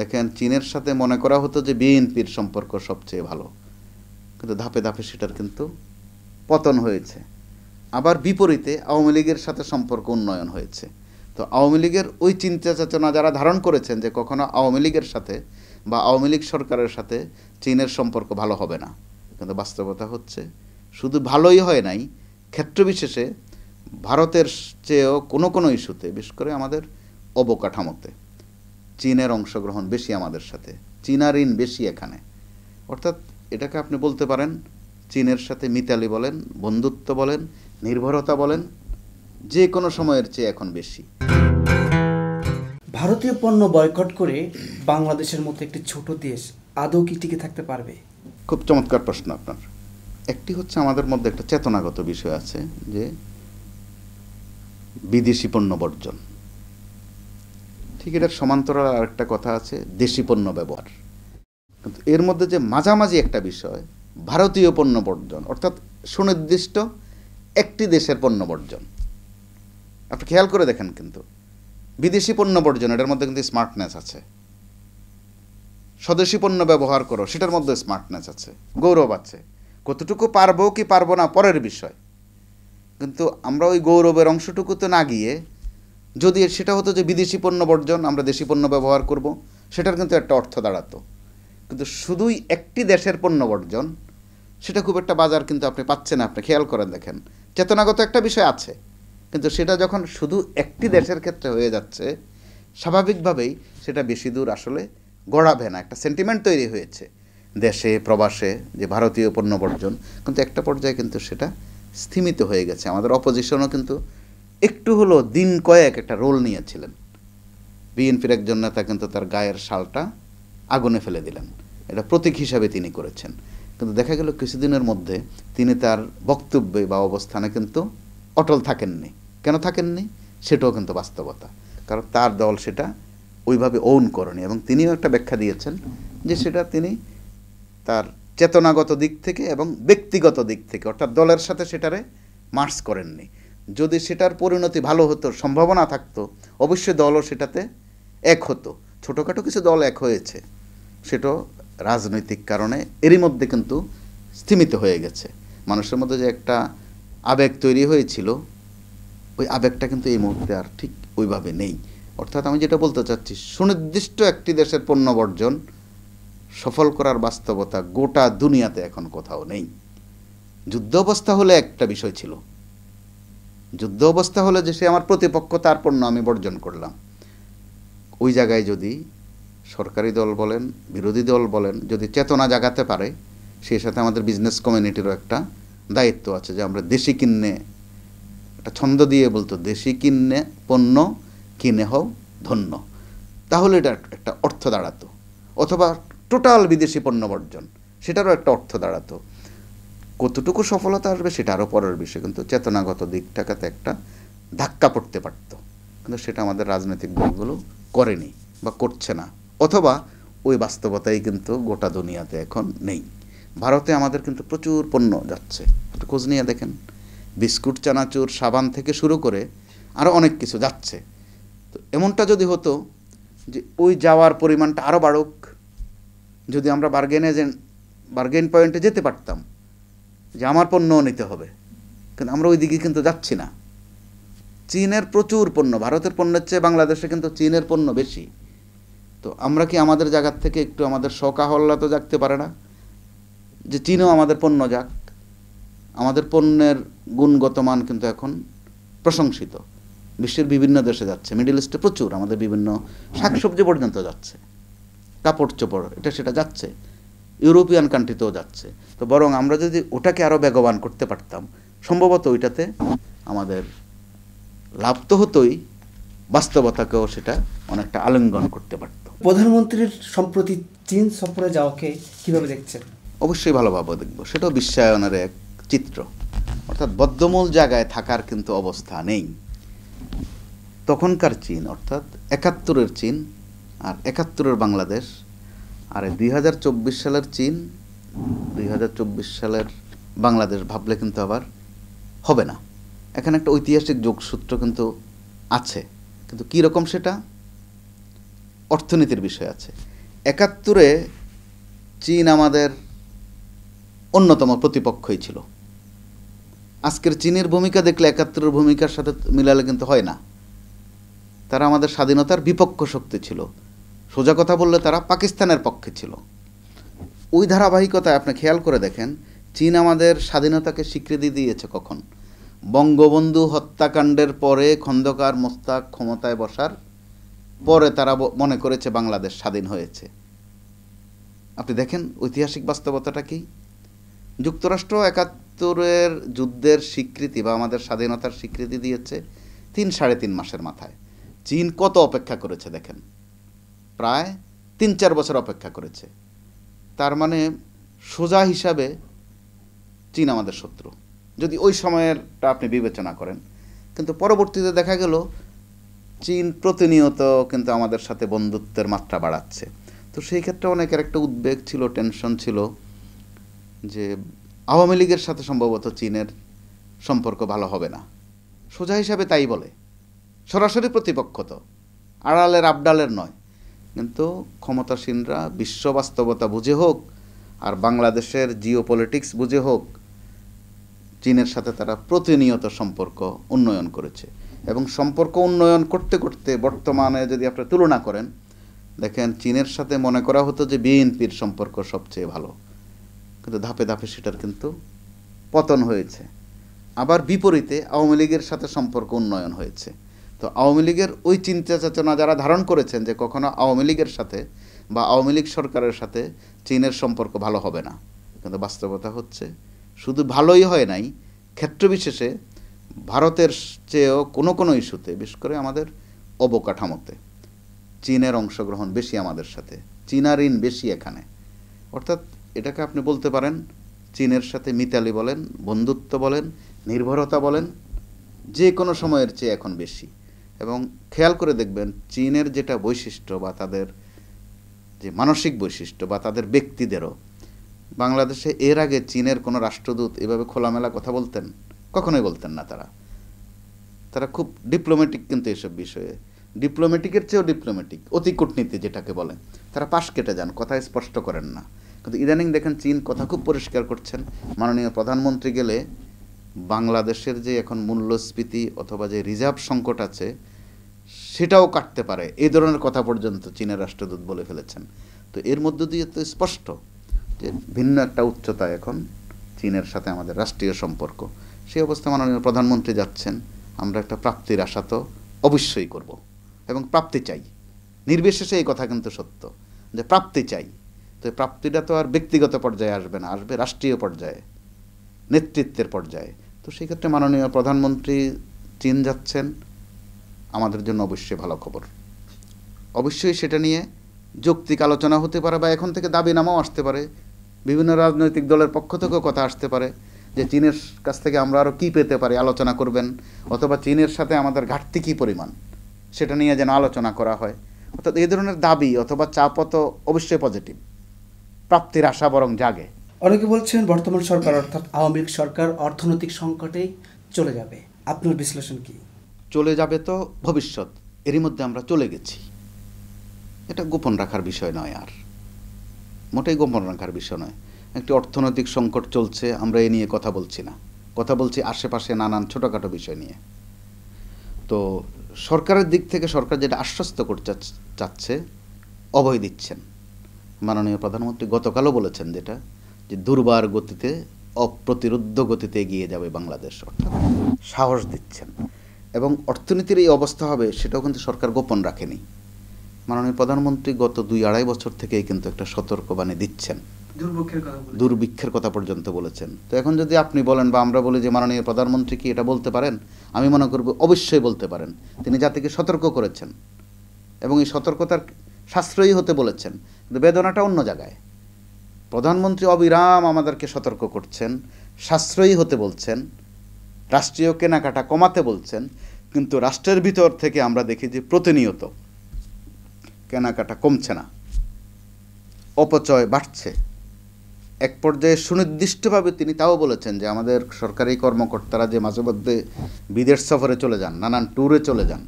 দেখেন চীনের সাথে মনে করা হতো যে বিএনপির সম্পর্ক সবচেয়ে ভালো কিন্তু ধাপে ধাপে সেটার কিন্তু পতন হয়েছে আবার বিপরীতে আওয়ামী লীগের সাথে সম্পর্ক উন্নয়ন হয়েছে তো আওয়ামী লীগের ওই চিন্তা চেতনা যারা ধারণ করেছেন যে কখনো আওয়ামী লীগের সাথে বা আওয়ামী লীগ সরকারের সাথে চীনের সম্পর্ক ভালো হবে না কিন্তু বাস্তবতা হচ্ছে শুধু ভালোই হয় নাই ক্ষেত্রবিশেষে ভারতের চেয়েও কোনো কোনো ইস্যুতে বিশেষ করে আমাদের অবকাঠামোতে চীনের অংশগ্রহণ বেশি আমাদের সাথে চীনা ঋণ বেশি এখানে অর্থাৎ এটাকে আপনি বলতে পারেন চীনের সাথে মিতালি বলেন বন্ধুত্ব বলেন নির্ভরতা বলেন যে কোনো সময়ের চেয়ে এখন বেশি ভারতীয় পণ্য বয়কট করে বাংলাদেশের মতো একটি ছোট দেশ আদৌ কি টিকে থাকতে পারবে খুব চমৎকার প্রশ্ন আপনার একটি হচ্ছে আমাদের মধ্যে একটা চেতনাগত বিষয় আছে যে বিদেশি পণ্য বর্জন ঠিক এটার সমান্তরাল আর একটা কথা আছে দেশি পণ্য ব্যবহার কিন্তু এর মধ্যে যে মাঝামাঝি একটা বিষয় ভারতীয় পণ্য বর্জন অর্থাৎ সুনির্দিষ্ট একটি দেশের পণ্য বর্জন আপনি খেয়াল করে দেখেন কিন্তু বিদেশি পণ্য বর্জন এটার মধ্যে কিন্তু স্মার্টনেস আছে স্বদেশি পণ্য ব্যবহার করো সেটার মধ্যে স্মার্টনেস আছে গৌরব আছে কতটুকু পারবো কি পারবো না পরের বিষয় কিন্তু আমরা ওই গৌরবের অংশটুকু তো না গিয়ে যদি সেটা হতো যে বিদেশি পণ্য বর্জন আমরা দেশি পণ্য ব্যবহার করব সেটার কিন্তু একটা অর্থ দাঁড়াতো কিন্তু শুধুই একটি দেশের পণ্য বর্জন সেটা খুব একটা বাজার কিন্তু আপনি পাচ্ছেন আপনি খেয়াল করেন দেখেন চেতনাগত একটা বিষয় আছে কিন্তু সেটা যখন শুধু একটি দেশের ক্ষেত্রে হয়ে যাচ্ছে স্বাভাবিকভাবেই সেটা বেশি দূর আসলে গড়াবে না একটা সেন্টিমেন্ট তৈরি হয়েছে দেশে প্রবাসে যে ভারতীয় পণ্য বর্জন কিন্তু একটা পর্যায়ে কিন্তু সেটা স্থিমিত হয়ে গেছে আমাদের অপোজিশনও কিন্তু একটু হলো দিন কয়েক একটা রোল নিয়েছিলেন বিএনপির একজন নেতা কিন্তু তার গায়ের শালটা আগুনে ফেলে দিলেন এটা প্রতীক হিসাবে তিনি করেছেন কিন্তু দেখা গেল কিছুদিনের মধ্যে তিনি তার বক্তব্যে বা অবস্থানে কিন্তু অটল থাকেননি কেন থাকেননি সেটাও কিন্তু বাস্তবতা কারণ তার দল সেটা ওইভাবে ওন করেনি এবং তিনিও একটা ব্যাখ্যা দিয়েছেন যে সেটা তিনি তার চেতনাগত দিক থেকে এবং ব্যক্তিগত দিক থেকে অর্থাৎ দলের সাথে সেটারে মার্স করেননি যদি সেটার পরিণতি ভালো হতো সম্ভাবনা থাকতো অবশ্যই দলও সেটাতে এক হতো ছোটোখাটো কিছু দল এক হয়েছে সেটা রাজনৈতিক কারণে এরই মধ্যে কিন্তু স্থিমিত হয়ে গেছে মানুষের মধ্যে যে একটা আবেগ তৈরি হয়েছিল ওই আবেগটা কিন্তু এই মুহূর্তে আর ঠিক ওইভাবে নেই অর্থাৎ আমি যেটা বলতে চাচ্ছি সুনির্দিষ্ট একটি দেশের পণ্য বর্জন সফল করার বাস্তবতা গোটা দুনিয়াতে এখন কোথাও নেই যুদ্ধ অবস্থা হলে একটা বিষয় ছিল যুদ্ধ অবস্থা হলো যে সে আমার প্রতিপক্ষ তার পণ্য আমি বর্জন করলাম ওই জায়গায় যদি সরকারি দল বলেন বিরোধী দল বলেন যদি চেতনা জাগাতে পারে সেই সাথে আমাদের বিজনেস কমিউনিটিরও একটা দায়িত্ব আছে যে আমরা দেশি কিন্নে একটা ছন্দ দিয়ে বলতো দেশি কিন্নে পণ্য কিনে হও ধন্য তাহলে এটা একটা অর্থ দাঁড়াতো অথবা টোটাল বিদেশি পণ্য বর্জন সেটারও একটা অর্থ দাঁড়াতো কতটুকু সফলতা আসবে সেটা আরও পরের বিষয় কিন্তু চেতনাগত দিকটাকাতে একটা ধাক্কা পড়তে পারত কিন্তু সেটা আমাদের রাজনৈতিক দলগুলো করেনি বা করছে না অথবা ওই বাস্তবতাই কিন্তু গোটা দুনিয়াতে এখন নেই ভারতে আমাদের কিন্তু প্রচুর পণ্য যাচ্ছে একটু খোঁজ নিয়ে দেখেন বিস্কুট চানাচুর সাবান থেকে শুরু করে আরও অনেক কিছু যাচ্ছে তো এমনটা যদি হতো যে ওই যাওয়ার পরিমাণটা আরও বাড়ুক যদি আমরা বার্গেনে বার্গেন পয়েন্টে যেতে পারতাম যে আমার পণ্যও নিতে হবে কিন্তু আমরা ওই দিকে কিন্তু যাচ্ছি না চীনের প্রচুর পণ্য ভারতের পণ্যের চেয়ে বাংলাদেশে কিন্তু চীনের পণ্য বেশি তো আমরা কি আমাদের জায়গার থেকে একটু আমাদের শোকাহল্লা তো জাগতে পারে না যে চীনেও আমাদের পণ্য যাক আমাদের পণ্যের গুণগত মান কিন্তু এখন প্রশংসিত বিশ্বের বিভিন্ন দেশে যাচ্ছে মিডিল ইস্টে প্রচুর আমাদের বিভিন্ন শাকসবজি পর্যন্ত যাচ্ছে কাপড় চোপড় এটা সেটা যাচ্ছে ইউরোপিয়ান কান্ট্রিতেও যাচ্ছে তো বরং আমরা যদি ওটাকে আরও বেগবান করতে পারতাম সম্ভবত ওইটাতে আমাদের লাভ তো হতোই বাস্তবতাকেও সেটা অনেকটা আলিঙ্গন করতে পারত প্রধানমন্ত্রীর সম্প্রতি চীন সফরে যাওয়াকে কীভাবে দেখছেন অবশ্যই ভালোভাবে দেখব সেটাও বিশ্বায়নের এক চিত্র অর্থাৎ বদ্ধমূল জায়গায় থাকার কিন্তু অবস্থা নেই তখনকার চীন অর্থাৎ একাত্তরের চীন আর একাত্তরের বাংলাদেশ আর দুই হাজার চব্বিশ সালের চীন দুই হাজার চব্বিশ সালের বাংলাদেশ ভাবলে কিন্তু আবার হবে না এখানে একটা ঐতিহাসিক যোগসূত্র কিন্তু আছে কিন্তু কী রকম সেটা অর্থনীতির বিষয় আছে একাত্তরে চীন আমাদের অন্যতম প্রতিপক্ষই ছিল আজকের চীনের ভূমিকা দেখলে একাত্তরের ভূমিকার সাথে মিলালে কিন্তু হয় না তারা আমাদের স্বাধীনতার বিপক্ষ শক্তি ছিল সোজা কথা বললে তারা পাকিস্তানের পক্ষে ছিল ওই ধারাবাহিকতায় আপনি খেয়াল করে দেখেন চীন আমাদের স্বাধীনতাকে স্বীকৃতি দিয়েছে কখন বঙ্গবন্ধু হত্যাকাণ্ডের পরে খন্দকার মোস্তাক ক্ষমতায় বসার পরে তারা মনে করেছে বাংলাদেশ স্বাধীন হয়েছে আপনি দেখেন ঐতিহাসিক বাস্তবতাটা কি যুক্তরাষ্ট্র একাত্তরের যুদ্ধের স্বীকৃতি বা আমাদের স্বাধীনতার স্বীকৃতি দিয়েছে তিন সাড়ে তিন মাসের মাথায় চীন কত অপেক্ষা করেছে দেখেন প্রায় তিন চার বছর অপেক্ষা করেছে তার মানে সোজা হিসাবে চীন আমাদের শত্রু যদি ওই সময়েরটা আপনি বিবেচনা করেন কিন্তু পরবর্তীতে দেখা গেল চীন প্রতিনিয়ত কিন্তু আমাদের সাথে বন্ধুত্বের মাত্রা বাড়াচ্ছে তো সেই ক্ষেত্রে অনেকের একটা উদ্বেগ ছিল টেনশন ছিল যে আওয়ামী লীগের সাথে সম্ভবত চীনের সম্পর্ক ভালো হবে না সোজা হিসাবে তাই বলে সরাসরি প্রতিপক্ষ তো আড়ালের আবডালের নয় কিন্তু ক্ষমতাসীনরা বিশ্ব বাস্তবতা বুঝে হোক আর বাংলাদেশের জিও পলিটিক্স বুঝে হোক চীনের সাথে তারা প্রতিনিয়ত সম্পর্ক উন্নয়ন করেছে এবং সম্পর্ক উন্নয়ন করতে করতে বর্তমানে যদি আপনারা তুলনা করেন দেখেন চীনের সাথে মনে করা হতো যে বিএনপির সম্পর্ক সবচেয়ে ভালো কিন্তু ধাপে ধাপে সেটার কিন্তু পতন হয়েছে আবার বিপরীতে আওয়ামী লীগের সাথে সম্পর্ক উন্নয়ন হয়েছে তো আওয়ামী লীগের ওই চিন্তা চেতনা যারা ধারণ করেছেন যে কখনো আওয়ামী লীগের সাথে বা আওয়ামী লীগ সরকারের সাথে চীনের সম্পর্ক ভালো হবে না কিন্তু বাস্তবতা হচ্ছে শুধু ভালোই হয় নাই ক্ষেত্রবিশেষে ভারতের চেয়েও কোনো কোনো ইস্যুতে বিশেষ করে আমাদের অবকাঠামোতে চীনের অংশগ্রহণ বেশি আমাদের সাথে চীনা ঋণ বেশি এখানে অর্থাৎ এটাকে আপনি বলতে পারেন চীনের সাথে মিতালি বলেন বন্ধুত্ব বলেন নির্ভরতা বলেন যে কোনো সময়ের চেয়ে এখন বেশি এবং খেয়াল করে দেখবেন চীনের যেটা বৈশিষ্ট্য বা তাদের যে মানসিক বৈশিষ্ট্য বা তাদের ব্যক্তিদেরও বাংলাদেশে এর আগে চীনের কোনো রাষ্ট্রদূত এভাবে খোলামেলা কথা বলতেন কখনোই বলতেন না তারা তারা খুব ডিপ্লোম্যাটিক কিন্তু এসব বিষয়ে ডিপ্লোম্যাটিকের চেয়েও ডিপ্লোম্যাটিক অতি কূটনীতি যেটাকে বলে তারা পাশ কেটে যান কথা স্পষ্ট করেন না কিন্তু ইদানিং দেখেন চীন কথা খুব পরিষ্কার করছেন মাননীয় প্রধানমন্ত্রী গেলে বাংলাদেশের যে এখন মূল্যস্ফীতি অথবা যে রিজার্ভ সংকট আছে সেটাও কাটতে পারে এই ধরনের কথা পর্যন্ত চীনের রাষ্ট্রদূত বলে ফেলেছেন তো এর মধ্য দিয়ে তো স্পষ্ট যে ভিন্ন একটা উচ্চতা এখন চীনের সাথে আমাদের রাষ্ট্রীয় সম্পর্ক সেই অবস্থা মাননীয় প্রধানমন্ত্রী যাচ্ছেন আমরা একটা প্রাপ্তির আশা তো অবশ্যই করব এবং প্রাপ্তি চাই নির্বিশেষে এই কথা কিন্তু সত্য যে প্রাপ্তি চাই তো প্রাপ্তিটা তো আর ব্যক্তিগত পর্যায়ে আসবে না আসবে রাষ্ট্রীয় পর্যায়ে নেতৃত্বের পর্যায়ে তো সেক্ষেত্রে মাননীয় প্রধানমন্ত্রী চীন যাচ্ছেন আমাদের জন্য অবশ্যই ভালো খবর অবশ্যই সেটা নিয়ে যৌক্তিক আলোচনা হতে পারে বা এখন থেকে দাবি নামাও আসতে পারে বিভিন্ন রাজনৈতিক দলের পক্ষ থেকেও কথা আসতে পারে যে চীনের কাছ থেকে আমরা আরও কী পেতে পারি আলোচনা করবেন অথবা চীনের সাথে আমাদের ঘাটতি কী পরিমাণ সেটা নিয়ে যেন আলোচনা করা হয় অর্থাৎ এই ধরনের দাবি অথবা চাপও তো অবশ্যই পজিটিভ প্রাপ্তির আশা বরং জাগে অনেকে বলছেন বর্তমান সরকার অর্থাৎ আওয়ামী লীগ সরকার অর্থনৈতিক সংকটে চলে যাবে আপনার বিশ্লেষণ কি চলে যাবে তো ভবিষ্যৎ এরই মধ্যে আমরা চলে গেছি এটা গোপন রাখার বিষয় নয় আর মোটেই গোপন রাখার বিষয় নয় একটি অর্থনৈতিক সংকট চলছে আমরা এ নিয়ে কথা বলছি না কথা বলছি আশেপাশে নানান ছোটোখাটো বিষয় নিয়ে তো সরকারের দিক থেকে সরকার যেটা আশ্বস্ত করতে চাচ্ছে অভয় দিচ্ছেন মাননীয় প্রধানমন্ত্রী গতকালও বলেছেন যেটা যে দুর্বার গতিতে অপ্রতিরোধ গতিতে এগিয়ে যাবে বাংলাদেশ অর্থাৎ সাহস দিচ্ছেন এবং অর্থনীতির এই অবস্থা হবে সেটাও কিন্তু সরকার গোপন রাখেনি মাননীয় প্রধানমন্ত্রী গত দুই আড়াই বছর থেকেই কিন্তু একটা সতর্কবাণী দিচ্ছেন দুর্ভিক্ষের কথা পর্যন্ত বলেছেন তো এখন যদি আপনি বলেন বা আমরা বলি যে মাননীয় প্রধানমন্ত্রী কি এটা বলতে পারেন আমি মনে করব অবশ্যই বলতে পারেন তিনি জাতিকে সতর্ক করেছেন এবং এই সতর্কতার সাশ্রয়ী হতে বলেছেন কিন্তু বেদনাটা অন্য জায়গায় প্রধানমন্ত্রী অবিরাম আমাদেরকে সতর্ক করছেন সাশ্রয়ী হতে বলছেন রাষ্ট্রীয় কেনাকাটা কমাতে বলছেন কিন্তু রাষ্ট্রের ভিতর থেকে আমরা দেখি যে প্রতিনিয়ত কেনাকাটা কমছে না অপচয় বাড়ছে এক পর্যায়ে সুনির্দিষ্টভাবে তিনি তাও বলেছেন যে আমাদের সরকারি কর্মকর্তারা যে মাঝে মধ্যে বিদেশ সফরে চলে যান নানান ট্যুরে চলে যান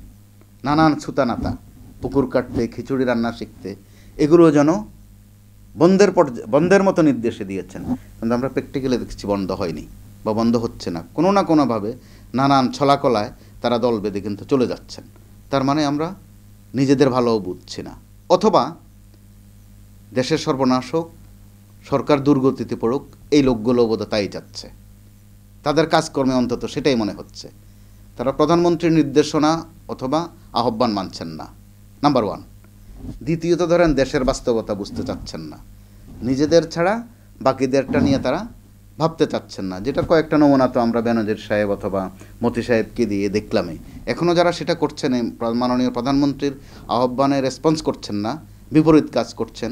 নানান ছুতানাতা পুকুর কাটতে খিচুড়ি রান্না শিখতে এগুলো যেন বন্ধের পর্যায়ে বন্ধের মতো নির্দেশে দিয়েছেন কিন্তু আমরা প্র্যাকটিক্যালি দেখছি বন্ধ হয়নি বা বন্ধ হচ্ছে না কোনো না কোনোভাবে নানান ছলাকলায় তারা দল বেঁধে কিন্তু চলে যাচ্ছেন তার মানে আমরা নিজেদের ভালোও বুঝছি না অথবা দেশের সর্বনাশ হোক সরকার দুর্গতিতে পড়ুক এই লোকগুলো বোধহয় তাই যাচ্ছে তাদের কাজকর্মে অন্তত সেটাই মনে হচ্ছে তারা প্রধানমন্ত্রীর নির্দেশনা অথবা আহ্বান মানছেন না নাম্বার ওয়ান দ্বিতীয়ত ধরেন দেশের বাস্তবতা বুঝতে চাচ্ছেন না নিজেদের ছাড়া বাকিদেরটা নিয়ে তারা ভাবতে চাচ্ছেন না যেটা কয়েকটা নমুনা তো আমরা ব্যানজির সাহেব অথবা মতি সাহেবকে দিয়ে দেখলামই এখনও যারা সেটা করছেন মাননীয় প্রধানমন্ত্রীর আহ্বানে রেসপন্স করছেন না বিপরীত কাজ করছেন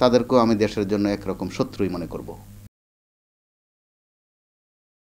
তাদেরকেও আমি দেশের জন্য একরকম শত্রুই মনে করবো